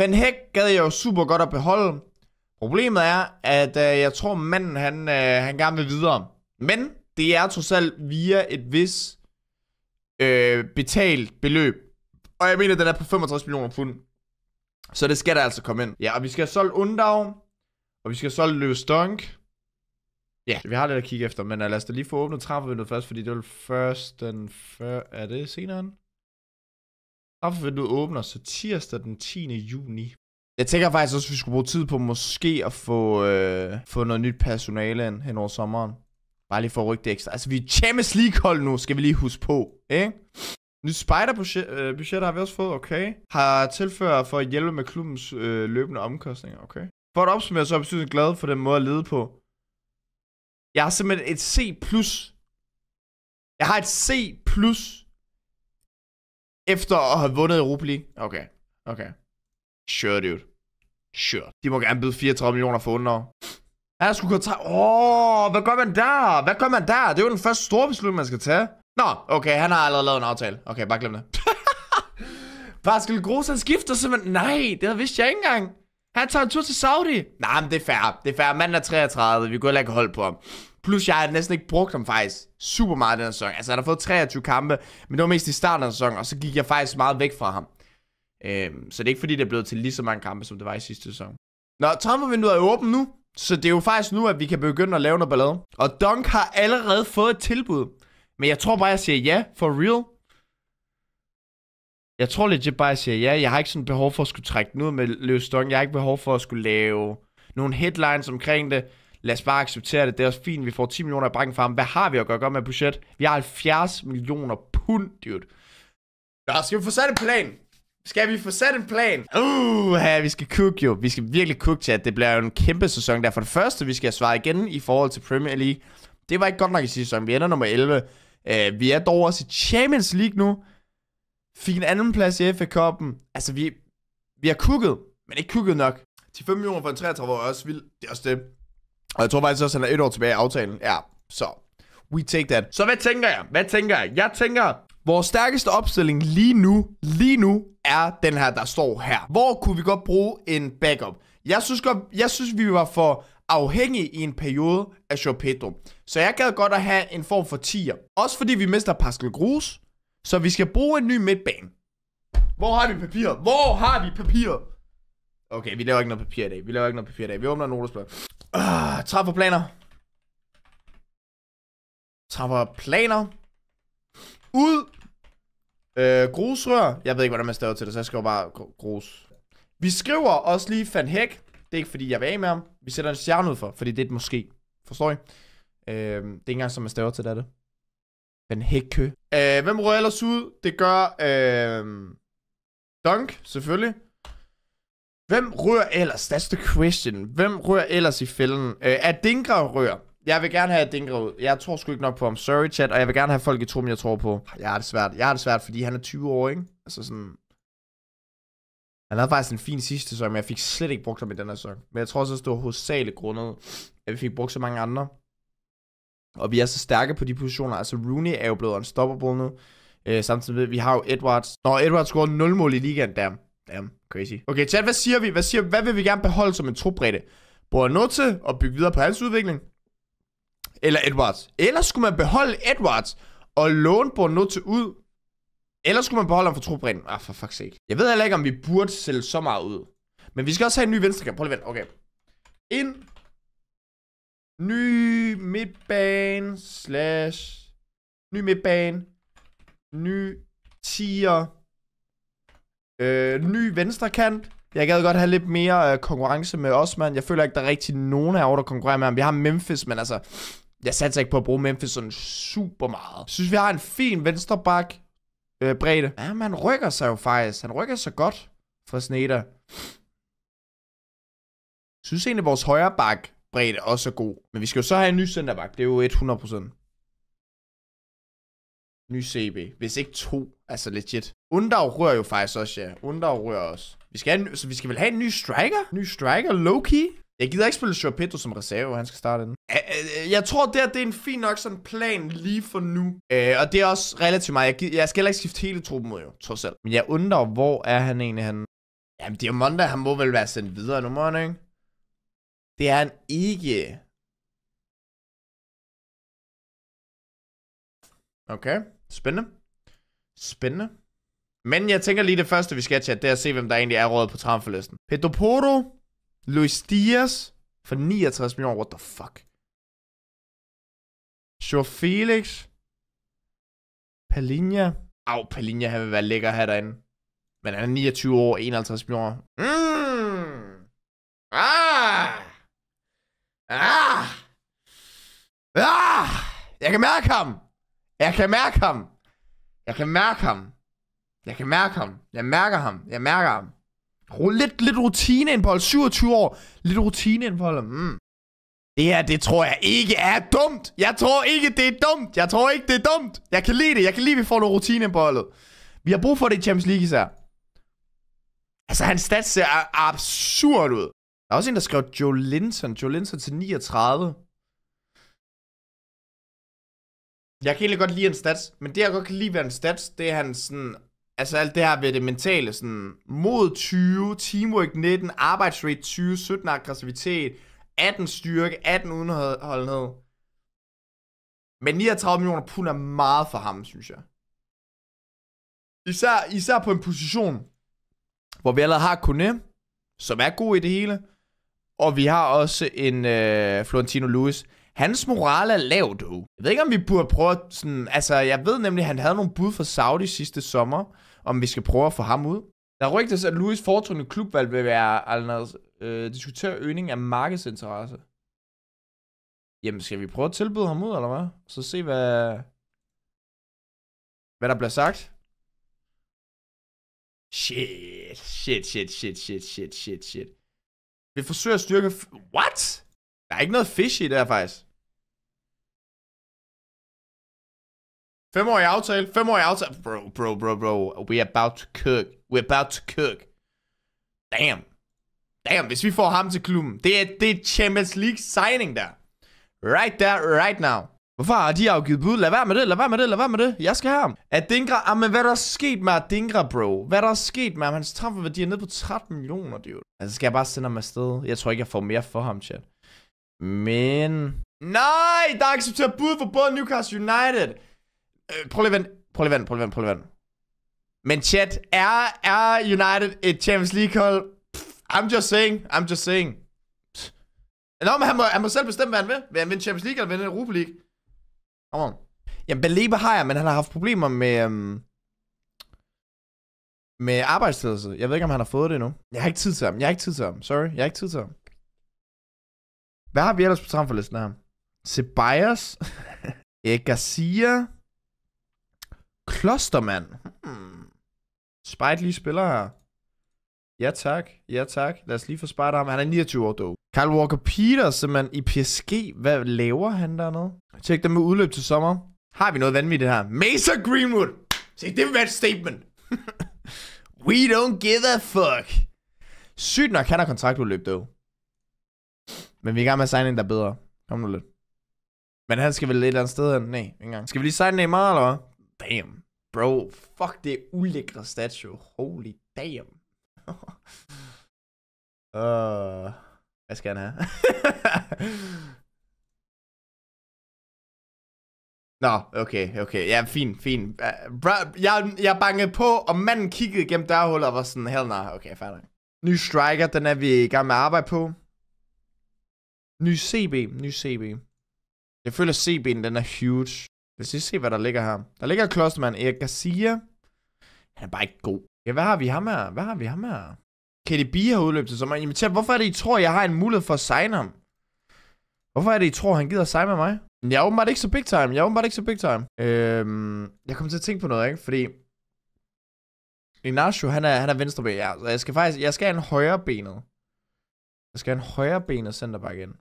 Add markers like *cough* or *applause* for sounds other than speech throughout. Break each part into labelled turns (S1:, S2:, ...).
S1: Van Hæk gad jeg jo super godt at beholde. Problemet er, at øh, jeg tror, manden han, øh, han gerne vil videre. Men det er trods alt via et vis øh, betalt beløb. Og jeg mener, den er på 65 millioner pund. Så det skal der altså komme ind. Ja, og vi skal have solgt Undav. Og vi skal have solgt Lewis Dunk. Ja, vi har lidt at kigge efter, men øh, lad os da lige få åbnet træffervinduet først, fordi det er først den før... Er det senere? Straffevinduet åbner så tirsdag den 10. juni. Jeg tænker faktisk også, at vi skulle bruge tid på måske at få, øh, få noget nyt personale ind hen over sommeren. Bare lige for at rykke det ekstra. Altså, vi er Champions League-hold nu, skal vi lige huske på, ikke? Nyt spider-budget øh, har vi også fået, okay. Har tilført for at hjælpe med klubbens øh, løbende omkostninger, okay. For at opsummere, så er jeg glad for den måde at lede på. Jeg har simpelthen et C+. Jeg har et C+ efter at have vundet Europa League? Okay, okay. Sure, dude. Sure. De må gerne byde 34 millioner for under. Ja, jeg skulle tage... Åh, oh, hvad gør man der? Hvad gør man der? Det er jo den første store beslutning, man skal tage. Nå, okay, han har allerede lavet en aftale. Okay, bare glem det. *laughs* Pascal Gros, han skifter simpelthen. Nej, det vidste jeg ikke engang. Han tager en tur til Saudi. Nej, men det er fair. Det er fair. Manden er 33. Vi kunne heller ikke holde på ham. Plus jeg har næsten ikke brugt ham faktisk super meget den her sæson. Altså han har fået 23 kampe, men det var mest i starten af sæsonen, og så gik jeg faktisk meget væk fra ham. Øhm, så det er ikke fordi, det er blevet til lige så mange kampe, som det var i sidste sæson. Nå, transfervinduet er åbent nu, så det er jo faktisk nu, at vi kan begynde at lave noget ballade. Og Dunk har allerede fået et tilbud. Men jeg tror bare, jeg siger ja, for real. Jeg tror legit bare, jeg siger ja. Jeg har ikke sådan behov for at skulle trække den ud med løs Dunk. Jeg har ikke behov for at skulle lave nogle headlines omkring det lad os bare acceptere det, det er også fint, vi får 10 millioner i banken fra ham, hvad har vi at gøre, med budget? Vi har 70 millioner pund, dude. Ja, skal vi få sat en plan? Skal vi få sat en plan? Uh, ja, vi skal cook jo. Vi skal virkelig cook til, at det bliver jo en kæmpe sæson der. For det første, vi skal have svaret igen i forhold til Premier League. Det var ikke godt nok i sidste sæson. Vi ender nummer 11. Uh, øh, vi er dog også i Champions League nu. Fik en anden plads i fa Cup'en. Altså, vi, vi har cooket, men ikke cooket nok. 5 millioner for en 33 år er også vildt. Det er også det. Og jeg tror faktisk også, at han er et år tilbage i aftalen. Ja, så we take that. Så hvad tænker jeg? Hvad tænker jeg? Jeg tænker, vores stærkeste opstilling lige nu, lige nu, er den her, der står her. Hvor kunne vi godt bruge en backup? Jeg synes, godt, jeg synes vi var for afhængige i en periode af Pedro. Så jeg gad godt at have en form for tier. Også fordi vi mister Pascal Grus, så vi skal bruge en ny midtbane. Hvor har vi papiret? Hvor har vi papiret? Okay, vi laver ikke noget papir i dag. Vi laver ikke noget papir i dag. Vi åbner en notesblok. Uh, træffer planer. Træffer planer. Ud. Uh, grusrør. Jeg ved ikke, hvordan man står til det, så jeg skriver bare grus. Vi skriver også lige Van Hæk. Det er ikke, fordi jeg vil af med ham. Vi sætter en stjerne ud for, fordi det er et måske. Forstår I? Uh, det er ikke engang, som man står til det, er det. Van øh, hvem rører ellers ud? Det gør... Uh, Dunk, selvfølgelig. Hvem rører ellers? That's the question. Hvem rører ellers i fælden? Øh, er Dingra rører? Jeg vil gerne have Dingra ud. Jeg tror sgu ikke nok på ham. Sorry, chat. Og jeg vil gerne have folk i trum, jeg tror på. Jeg har det svært. Jeg har det svært, fordi han er 20 år, ikke? Altså sådan... Han havde faktisk en fin sidste sæson, men jeg fik slet ikke brugt ham i den her sæson. Men jeg tror også, at det var hovedsageligt grundet, at vi fik brugt så mange andre. Og vi er så stærke på de positioner. Altså Rooney er jo blevet unstoppable nu. Øh, samtidig med, vi har jo Edwards. Når Edwards scorede 0 mål i ligaen, der. Damn, crazy. Okay, chat, hvad siger vi? Hvad, siger, hvad vil vi gerne beholde som en trubredde? Bruger til og bygge videre på hans udvikling? Eller Edwards? Eller skulle man beholde Edwards og låne Bruger til ud? Eller skulle man beholde ham for trubredden? Ah, for fuck's sake. Jeg ved heller ikke, om vi burde sælge så meget ud. Men vi skal også have en ny venstrekamp. Prøv lige vent. Okay. Ind. Ny midtbane slash... Ny midtbane. Ny tier Øh, ny venstre kant. Jeg gad godt have lidt mere øh, konkurrence med Osman. Jeg føler ikke, der er rigtig nogen af der konkurrerer med ham. Vi har Memphis, men altså... Jeg satser ikke på at bruge Memphis sådan super meget. Jeg synes, vi har en fin venstre bak øh, bredde. Ja, man rykker sig jo faktisk. Han rykker sig godt fra Sneda. Jeg synes egentlig, vores højre bak bredde også er god. Men vi skal jo så have en ny centerback. Det er jo 100%. Ny CB. Hvis ikke to. Altså legit. Undav rører jo faktisk også, ja. Undav rører også. Vi skal, en, så vi skal vel have en ny striker? Ny striker? Loki? Jeg gider ikke spille Chopetto som reserve, han skal starte den. Øh, jeg tror, det, her, det er en fin nok sådan plan lige for nu. Øh, og det er også relativt meget. Jeg, gider, jeg skal heller ikke skifte hele truppen ud, jo, trods alt. Men jeg undrer, hvor er han egentlig han? Jamen, det er mandag. han må vel være sendt videre nu, morgen, ikke? Det er han ikke. Okay. Spændende. Spændende. Men jeg tænker lige det første, vi skal chat, det er at se, hvem der egentlig er rådet på transferlisten. Pedro Porto, Luis Diaz for 69 millioner. What the fuck? Joe Felix. Palinja. Au, Palinja, han vil være lækker her derinde. Men han er 29 år, 51 millioner. Mm. Ah. Ah. Ah. Jeg kan mærke ham. Jeg kan mærke ham. Jeg kan mærke ham. Jeg kan mærke ham. Jeg mærker ham. Jeg mærker ham. Lidt, lidt rutine ind på 27 år. Lidt rutine ind på mm. Det her, det tror jeg ikke er dumt. Jeg tror ikke, det er dumt. Jeg tror ikke, det er dumt. Jeg kan lide det. Jeg kan lide, at vi får noget rutine ind på holdet. Vi har brug for det i Champions League især. Altså, hans stats ser absurd ud. Der er også en, der skrev Joe Linton. Joe Linton til 39. Jeg kan egentlig godt lide en stats, men det jeg godt kan lide ved en stats, det er han sådan... Altså alt det her ved det mentale, sådan mod 20, teamwork 19, arbejdsrate 20, 17 aggressivitet, 18 styrke, 18 udenholdenhed. Men 39 millioner pund er meget for ham, synes jeg. Især, især på en position, hvor vi allerede har Kone, som er god i det hele, og vi har også en øh, Florentino Lewis. Hans moral er lav, du. Jeg ved ikke, om vi burde prøve at, sådan... Altså, jeg ved nemlig, at han havde nogle bud fra Saudi sidste sommer, om vi skal prøve at få ham ud. Der rygtes, at Louis foretrukne klubvalg vil være altså øh, diskutere øgning af markedsinteresse. Jamen, skal vi prøve at tilbyde ham ud, eller hvad? Så se, hvad, hvad der bliver sagt. Shit, shit, shit, shit, shit, shit, shit, shit. Vi forsøger at styrke... What? Der er ikke noget fish i det her, faktisk. Femårig aftale, femårig aftale. Bro, bro, bro, bro. We about to cook. We about to cook. Damn. Damn, hvis vi får ham til klubben. Det er, det er Champions League signing der. Right there, right now. Hvorfor har de afgivet bud? Lad være med det, lad være med det, lad være med det. Jeg skal have ham. Adingra, ah, men hvad der er sket med Adingra, bro? Hvad der er sket med ham? Hans transferværdi er nede på 13 millioner, dude. Altså, skal jeg bare sende ham afsted? Jeg tror ikke, jeg får mere for ham, chat. Men... Nej, der er accepteret bud for både Newcastle United. Øh, prøv lige vent. Prøv lige vent, prøv lige vent, prøv lige vent. Men chat, er, er United et Champions League-hold? I'm just saying, I'm just saying. Nå, men han må, han må selv bestemme, hvad han vil. Vil han vinde Champions League eller vinde Europa League? Kom on. Jamen, Belebe har jeg, men han har haft problemer med... Øhm, med arbejdstidelse. Jeg ved ikke, om han har fået det endnu. Jeg har ikke tid til ham. Jeg har ikke tid til ham. Sorry, jeg har ikke tid til ham. Hvad har vi ellers på transferlisten her? Ceballos. *laughs* Garcia. Klostermand. Hmm. Spite lige spiller her. Ja tak, ja tak. Lad os lige få sparet ham. Han er 29 år dog. Carl Walker Peters, man i PSG. Hvad laver han dernede? Tjek dem med udløb til sommer. Har vi noget vanvittigt her? Mesa Greenwood! Se, det var et statement. *laughs* We don't give a fuck. Sygt nok, han har kontraktudløb dog. Men vi er i gang med at signe en, der er bedre. Kom nu lidt. Men han skal vel et eller andet sted hen? Nej, ikke engang. Skal vi lige signe Neymar, eller hvad? Damn. Bro, fuck det ulækre statue. Holy damn. uh, *laughs* hvad skal han have? *laughs* Nå, okay, okay. Ja, fint, fint. Bro, jeg, jeg bangede på, og manden kiggede gennem dørhullet og var sådan, hell nah, okay, færdig. Ny striker, den er vi i gang med at arbejde på. Ny CB, ny CB. Jeg føler, at CB'en, den er huge. Lad os lige se, hvad der ligger her. Der ligger Klostermann. Erik Garcia. Han er bare ikke god. Ja, hvad har vi ham her? Hvad har vi ham her? KDB har udløbet til sommer. Jamen, hvorfor er det, I tror, jeg har en mulighed for at signe ham? Hvorfor er det, I tror, han gider at signe med mig? Jeg er åbenbart ikke så big time. Jeg er åbenbart ikke så big time. Øhm, jeg kommer til at tænke på noget, ikke? Fordi... Ignacio, han er, han er venstreben. Ja, så altså, jeg skal faktisk... Jeg skal have en højre benet. Jeg skal have en højre benet centerback ind.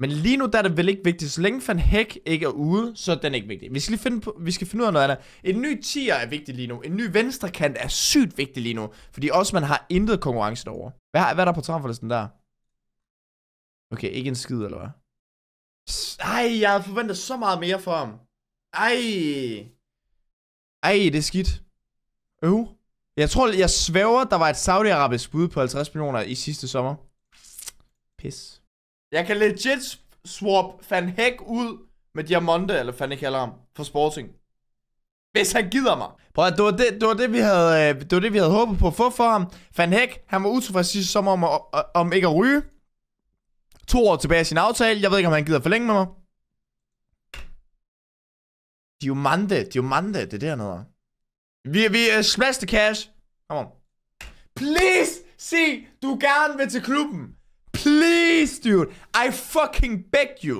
S1: Men lige nu der er det vel ikke vigtigt, så længe Van Hæk ikke er ude, så er den ikke vigtig. Vi skal lige finde, på, vi skal finde ud af noget andet. En ny tier er vigtig lige nu. En ny venstrekant er sygt vigtig lige nu. Fordi også man har intet konkurrence derovre. Hvad, hvad er der på transferlisten der? Okay, ikke en skid, eller hvad? Ej, jeg havde forventet så meget mere for ham. Ej. Ej, det er skidt. Øv. Øh. Jeg tror, jeg svæver, der var et saudiarabisk bud på 50 millioner i sidste sommer. Piss. Jeg kan legit swap Van Hæk ud med Diamante, eller Van ikke ham, for Sporting. Hvis han gider mig. Prøv at, det var det, det, var det, vi havde, øh, det var det, vi havde håbet på at få for ham. Van Hæk, han var utilfreds sidste sommer om, om ikke at ryge. To år tilbage i sin aftale. Jeg ved ikke, om han gider forlænge med mig. Diamante, Diamante, det er det, han hedder. Vi, vi uh, smash the cash. Come on. Please sig, du gerne vil til klubben. Please, dude. I fucking beg you.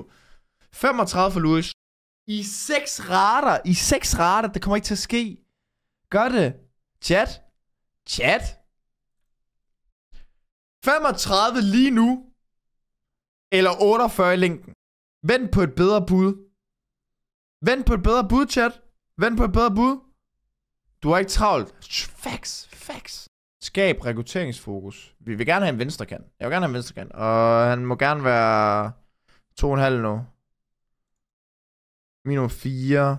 S1: 35 for Lewis. I 6 rater. I 6 rater. Det kommer ikke til at ske. Gør det. Chat. Chat. 35 lige nu. Eller 48 i linken. Vent på et bedre bud. Vent på et bedre bud, chat. Vent på et bedre bud. Du er ikke travlt. Facts. Facts skab rekrutteringsfokus. Vi vil gerne have en venstrekant. Jeg vil gerne have en venstrekant. Og han må gerne være 2,5 nu. Minimum 4.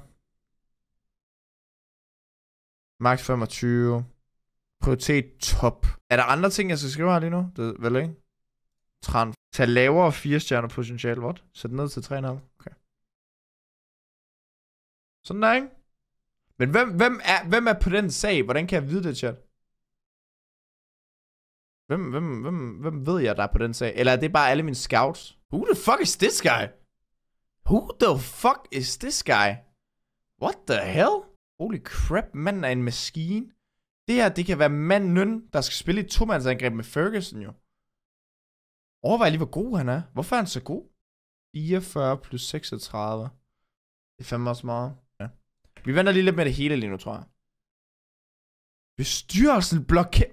S1: Max 25. Prioritet top. Er der andre ting, jeg skal skrive her lige nu? Det vel ikke? Tran. Tag lavere 4 stjerner potentiale. Hvad? Sæt ned til 3,5. Okay. Sådan der, ikke? Men hvem, hvem, er, hvem er på den sag? Hvordan kan jeg vide det, chat? Hvem, hvem, hvem, hvem ved jeg, der er på den sag? Eller er det bare alle mine scouts? Who the fuck is this guy? Who the fuck is this guy? What the hell? Holy crap, manden er en maskine. Det her, det kan være manden, der skal spille i tomandsangreb med Ferguson jo. Overvej lige, hvor god han er. Hvorfor er han så god? 44 plus 36. Det er fandme også meget. Ja. Vi venter lige lidt med det hele lige nu, tror jeg. Bestyrelsen blokerer...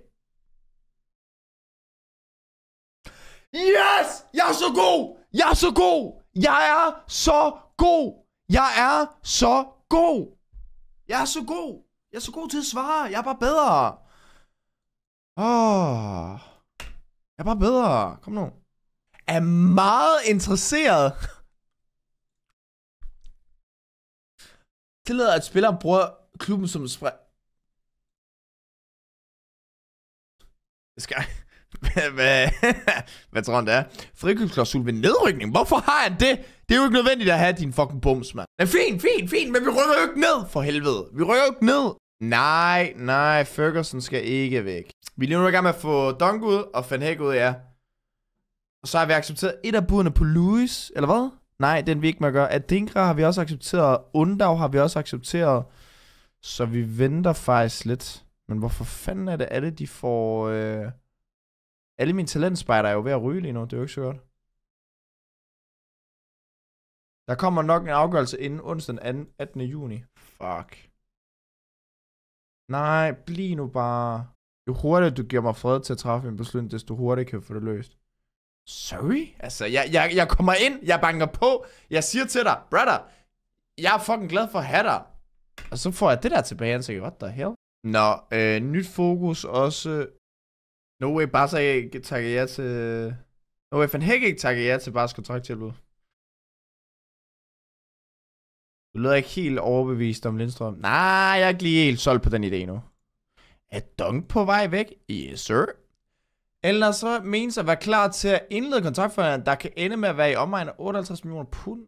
S1: Yes! Jeg er så god! Jeg er så god! Jeg er så god! Jeg er så god! Jeg er så god! Jeg er så god til at svare. Jeg er bare bedre. Åh. Ah. Oh. Jeg er bare bedre. Kom nu. Er meget interesseret. Tillader, at spilleren bruger klubben som spræ... skal jeg hvad, *laughs* hvad tror han, det er? Frikøbsklausul ved nedrykning. Hvorfor har han det? Det er jo ikke nødvendigt at have din fucking bums, mand. Ja, fint, fint, fint, men vi rykker jo ikke ned, for helvede. Vi rykker jo ikke ned. Nej, nej, Ferguson skal ikke væk. Vi er lige nu i gang med at få Dunk ud og Van Hæk ud, ja. Og så har vi accepteret et af budene på Louis, eller hvad? Nej, den vi ikke må gøre. Adinkra har vi også accepteret, Undav har vi også accepteret. Så vi venter faktisk lidt. Men hvorfor fanden er det alle, de får... Øh alle mine talentspejder er jo ved at ryge lige nu, det er jo ikke så godt. Der kommer nok en afgørelse inden onsdag den 18. juni. Fuck. Nej, bliv nu bare. Jo hurtigere du giver mig fred til at træffe en beslutning, desto hurtigere kan jeg få det løst. Sorry? Altså, jeg, jeg, jeg kommer ind, jeg banker på, jeg siger til dig, brother, jeg er fucking glad for at have dig. Og så får jeg det der tilbage, og jeg what the hell? Nå, øh, nyt fokus også No way, Barca ikke takker ja til... No way, Van Hæk ikke takker ja til Bars kontrakttilbud. Du lyder ikke helt overbevist om Lindstrøm. Nej, jeg er ikke lige helt solgt på den idé nu. Er Dunk på vej væk? Yes, sir. Eller så menes at være klar til at indlede kontraktforhandlinger, der kan ende med at være i omegn af 58 millioner pund.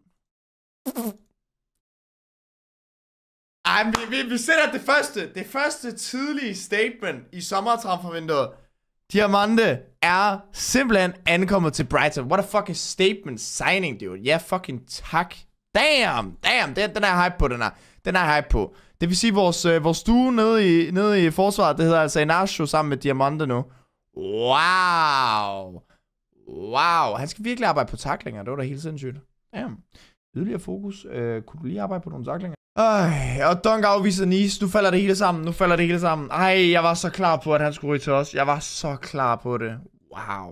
S1: Ej, vi, vi, vi sætter det første, det første tidlige statement i sommertransfervinduet. Diamante er simpelthen ankommet til Brighton. What a fucking statement signing, dude. Ja, yeah, fucking tak. Damn, damn, den, den er hype på, den er. Den er hype på. Det vil sige, vores, øh, vores stue nede i, nede i forsvaret, det hedder altså Inacio sammen med Diamante nu. Wow. Wow. Han skal virkelig arbejde på taklinger. Det var da helt sindssygt. Damn. Yderligere fokus. Øh, kunne du lige arbejde på nogle taklinger? Øj, og Dunk afviser Nis. Nu falder det hele sammen. Nu falder det hele sammen. Ej, jeg var så klar på, at han skulle ryge til os. Jeg var så klar på det. Wow.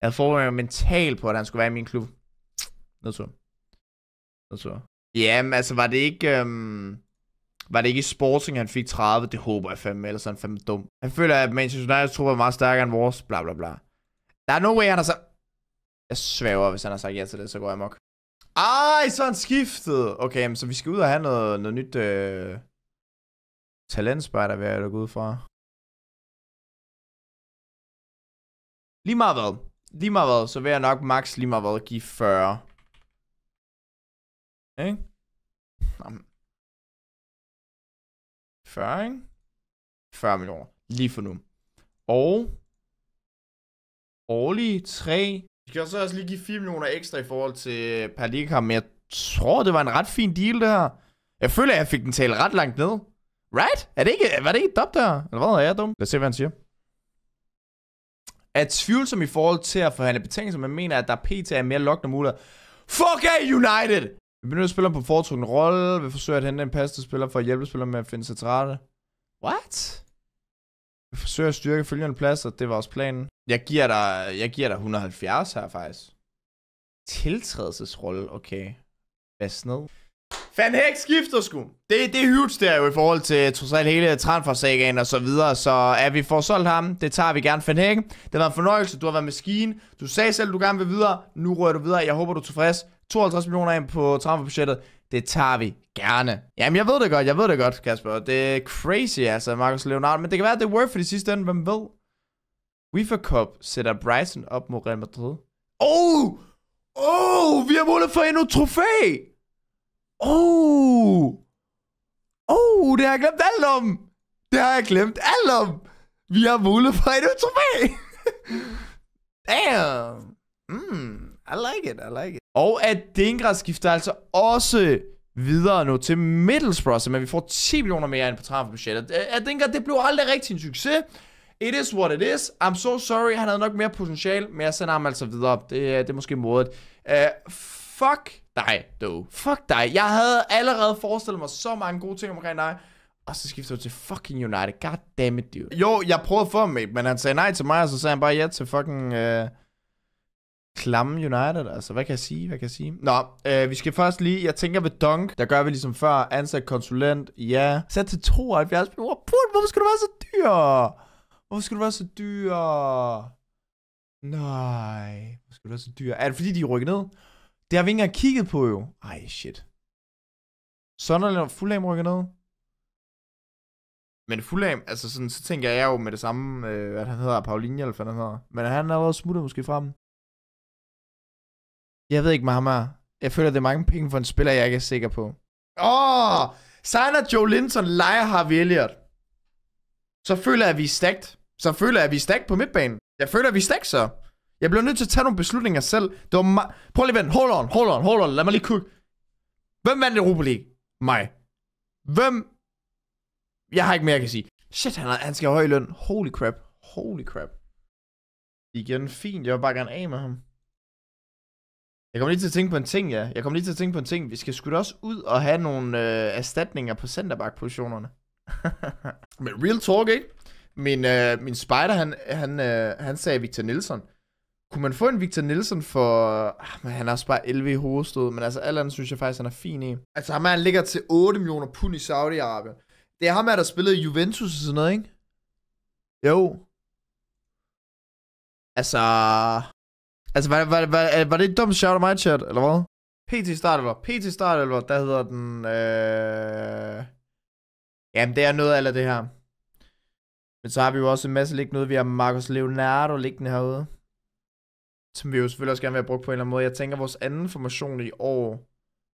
S1: Jeg havde forberedt mig mentalt på, at han skulle være i min klub. så. Noget så. Jamen, altså, var det ikke... Øhm, var det ikke i Sporting, han fik 30? Det håber jeg fandme, ellers er han fandme dum. Han føler, at Manchester United tror er meget stærkere end vores. Bla, bla, bla. Der er no way, han har sagt... Jeg svæver, hvis han har sagt ja til det, så går jeg mok. Ej, så han skiftet. Okay, så vi skal ud og have noget, noget nyt øh, talentspejder, vil jeg da ud fra. Lige meget hvad. Lige meget hvad, så vil jeg nok max lige meget hvad give 40. Ikke? Okay. 40, ikke? 40 millioner. Lige for nu. Og årlige 3 de kan så også lige give 4 millioner ekstra i forhold til øh, per liga men jeg tror, det var en ret fin deal, det her. Jeg føler, jeg fik den talt ret langt ned. Right? Er det ikke, øh, var det ikke dub, der? Eller hvad er jeg dum? Lad os se, hvad han siger. Er tvivlsom i forhold til at forhandle betingelser, men mener, at der pt. er mere lukkende muligheder. Fuck af United! Vi benytter spilleren på foretrukken rolle, Vi forsøger at hente en passende spiller for at hjælpe spilleren med at finde sig til rette. What? Vi forsøger at styrke følgende pladser, det var også planen. Jeg giver dig, jeg giver dig 170 her faktisk. Tiltrædelsesrolle, okay. Hvad sned? Fan Hæk skifter sgu. Det, det er huge der jo i forhold til trods alt hele transfersagen og så videre. Så at vi får solgt ham, det tager vi gerne Fan Hæk. Det var en fornøjelse, du har været maskine. Du sagde selv, at du gerne vil videre. Nu rører du videre. Jeg håber, du er tilfreds. 52 millioner ind på transferbudgettet. Det tager vi gerne. Jamen, jeg ved det godt, jeg ved det godt, Kasper. Det er crazy, altså, Marcus Leonardo. Men det kan være, at det er worth for de sidste ende, hvem ved? UEFA Cup sætter Bryson op mod Real Madrid. Oh! Oh! Vi har mulighed for endnu trofæ! Oh! Oh, det har jeg glemt alt om! Det har jeg glemt alt om! Vi har mulighed for endnu trofæ! *laughs* Damn! Mm. I like it, I like it. Og at Dingra skifter altså også videre nu til Middlesbrough, men vi får 10 millioner mere ind på transferbudgettet. Øh, at Dingra, det blev aldrig rigtig en succes. It is what it is. I'm so sorry. Han havde nok mere potentiale, men jeg sender ham altså videre. Det, øh, det er måske modet. Uh, øh, fuck dig, dog. Fuck dig. Jeg havde allerede forestillet mig så mange gode ting omkring dig. Og så skifter du til fucking United. God damn it, dude. Jo, jeg prøvede for ham, men han sagde nej til mig, og så sagde han bare ja til fucking... Uh klamme United, altså hvad kan jeg sige, hvad kan jeg sige? Nå, øh, vi skal først lige, jeg tænker ved Dunk, der gør vi ligesom før, ansat konsulent, ja, Sæt til 72, oh, put, hvorfor skal du være så dyr? Hvorfor skal du være så dyr? Nej, hvorfor skal du være så dyr? Er det fordi, de er rykket ned? Det har vi ikke engang kigget på jo. Ej, shit. Sunderland og Fulham rykker ned. Men Fulham, altså sådan, så tænker jeg jo med det samme, øh, hvad han hedder Paulinho, eller hvad han hedder. Men han er også smuttet måske frem. Jeg ved ikke med Jeg føler, det er mange penge for en spiller, jeg ikke er sikker på. Åh! Oh, signer Joe Linton, leger Harvey Elliott. Så føler jeg, at vi er stagt. Så føler jeg, at vi er stagt på midtbanen. Jeg føler, at vi er stagt så. Jeg bliver nødt til at tage nogle beslutninger selv. Det var Prøv lige at vente. Hold on, hold on, hold on. Lad mig lige kigge. Hvem vandt Europa League? Mig. Hvem? Jeg har ikke mere, jeg kan sige. Shit, han, han skal have høj løn. Holy crap. Holy crap. Igen fint. Jeg vil bare gerne af med ham. Jeg kommer lige til at tænke på en ting, ja. Jeg kommer lige til at tænke på en ting. Vi skal skulle da også ud og have nogle øh, erstatninger på centerback-positionerne. *laughs* Men real talk, ikke? Min, øh, min spider, han, han, øh, han sagde Victor Nielsen. Kunne man få en Victor Nielsen for... Ah, han har også bare 11 i hovedstød, men altså alt andet synes jeg faktisk, han er fin i. Altså ham han ligger til 8 millioner pund i Saudi-Arabien. Det er ham her, der spillede Juventus og sådan noget, ikke? Jo. Altså, Altså, var, var, var, var det et dumt shout mig chat eller hvad? PT startelver. PT hvad? der hedder den... Øh... Jamen, det er noget af det her. Men så har vi jo også en masse liggende ude. Vi har Marcus Leonardo liggende herude. Som vi jo selvfølgelig også gerne vil have brugt på en eller anden måde. Jeg tænker, at vores anden formation i år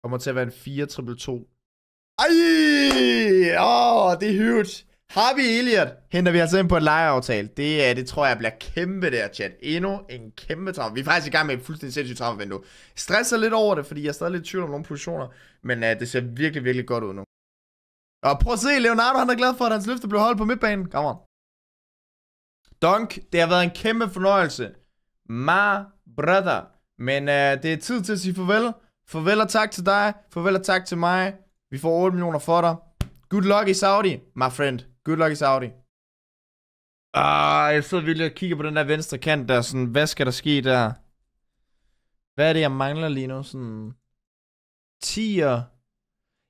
S1: kommer til at være en 4 2 Ej! Åh, oh, det er huge vi Elliott henter vi altså ind på et lejeaftale. Det, øh, det tror jeg bliver kæmpe der, chat. Endnu en kæmpe trav. Vi er faktisk i gang med et fuldstændig sindssygt travlvindue. stresser lidt over det, fordi jeg er stadig lidt tvivl om nogle positioner. Men uh, det ser virkelig, virkelig godt ud nu. Og prøv at se, Leonardo han er glad for, at hans løfte blev holdt på midtbanen. Kom on. Dunk, det har været en kæmpe fornøjelse. Ma brother. Men uh, det er tid til at sige farvel. Farvel og tak til dig. Farvel og tak til mig. Vi får 8 millioner for dig. Good luck i Saudi, my friend. Good luck i Saudi. Ah, jeg sidder virkelig og kigger på den der venstre kant der, sådan, hvad skal der ske der? Hvad er det, jeg mangler lige nu? Sådan... Tier.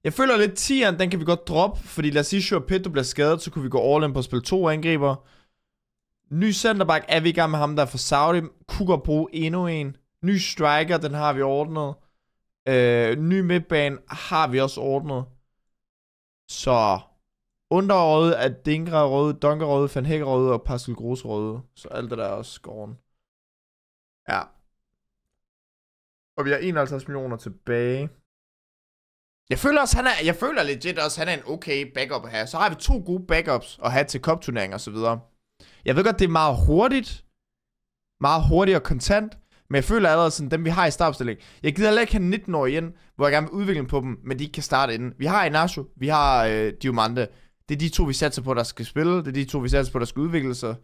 S1: Jeg føler lidt, tieren, den kan vi godt droppe, fordi lad os sige, Sure Pinto bliver skadet, så kunne vi gå all in på at spille to angriber. Ny centerback er vi i gang med ham, der er fra Saudi. Kunne godt bruge endnu en. Ny striker, den har vi ordnet. Øh, ny midtbane har vi også ordnet. Så Underrøde er dingra Van Donkerråde, og Pascal Grosråde. Så alt det der er også skoven. Ja. Og vi har 51 millioner tilbage. Jeg føler også, han er, jeg føler legit også, han er en okay backup at have. Så har vi to gode backups at have til cup og så videre. Jeg ved godt, det er meget hurtigt. Meget hurtigt og kontant. Men jeg føler allerede sådan, dem vi har i startopstilling. Jeg gider heller ikke have 19 år igen, hvor jeg gerne vil udvikle på dem, men de ikke kan starte inden. Vi har Inacio, vi har øh, Diomande. Det er de to, vi satser på, der skal spille. Det er de to, vi satser på, der skal udvikle sig.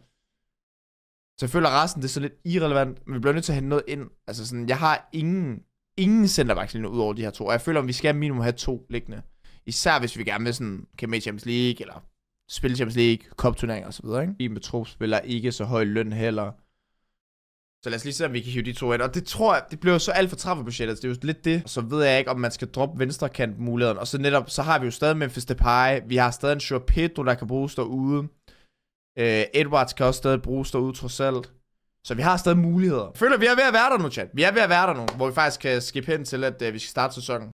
S1: Så jeg føler, at resten det er sådan lidt irrelevant, men vi bliver nødt til at hente noget ind. Altså sådan, jeg har ingen, ingen centerbacks lige nu, ud over de her to. Og jeg føler, at vi skal minimum have to liggende. Især hvis vi gerne vil sådan, kan med Champions League, eller spille Champions League, cup og så videre, ikke? I med spiller ikke så høj løn heller. Så lad os lige se, om vi kan hive de to ind. Og det tror jeg, det bliver så alt for travlt budgettet. Så altså, det er jo lidt det. Og så ved jeg ikke, om man skal droppe kant muligheden. Og så netop, så har vi jo stadig Memphis Depay. Vi har stadig en Joao Pedro, der kan bruges derude. Øh, Edwards kan også stadig bruges derude, trods alt. Så vi har stadig muligheder. Jeg føler, vi er ved at være der nu, chat. Vi er ved at være der nu, hvor vi faktisk kan skippe hen til, at øh, vi skal starte sæsonen.